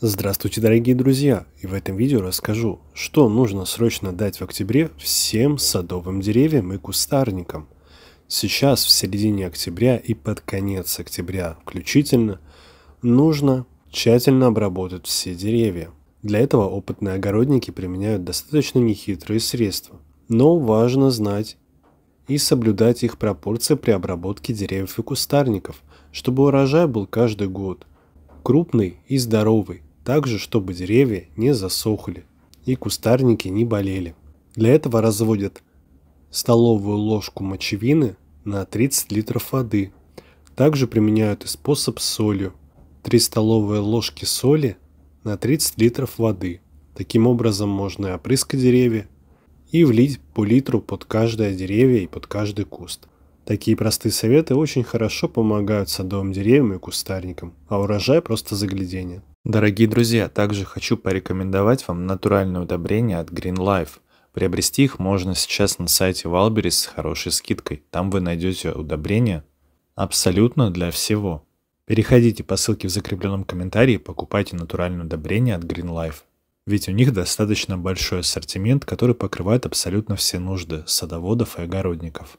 Здравствуйте, дорогие друзья! И в этом видео расскажу, что нужно срочно дать в октябре всем садовым деревьям и кустарникам. Сейчас, в середине октября и под конец октября включительно, нужно тщательно обработать все деревья. Для этого опытные огородники применяют достаточно нехитрые средства. Но важно знать и соблюдать их пропорции при обработке деревьев и кустарников, чтобы урожай был каждый год – крупный и здоровый, также чтобы деревья не засохли и кустарники не болели. Для этого разводят столовую ложку мочевины на 30 литров воды. Также применяют и способ с солью. 3 столовые ложки соли на 30 литров воды. Таким образом можно и опрыскать деревья и влить по литру под каждое деревье и под каждый куст. Такие простые советы очень хорошо помогают садовым деревьям и кустарникам, а урожай просто заглядение. Дорогие друзья, также хочу порекомендовать вам натуральное удобрение от Green Life. Приобрести их можно сейчас на сайте Walberis с хорошей скидкой. Там вы найдете удобрения абсолютно для всего. Переходите по ссылке в закрепленном комментарии и покупайте натуральное удобрение от Green Life. Ведь у них достаточно большой ассортимент, который покрывает абсолютно все нужды садоводов и огородников.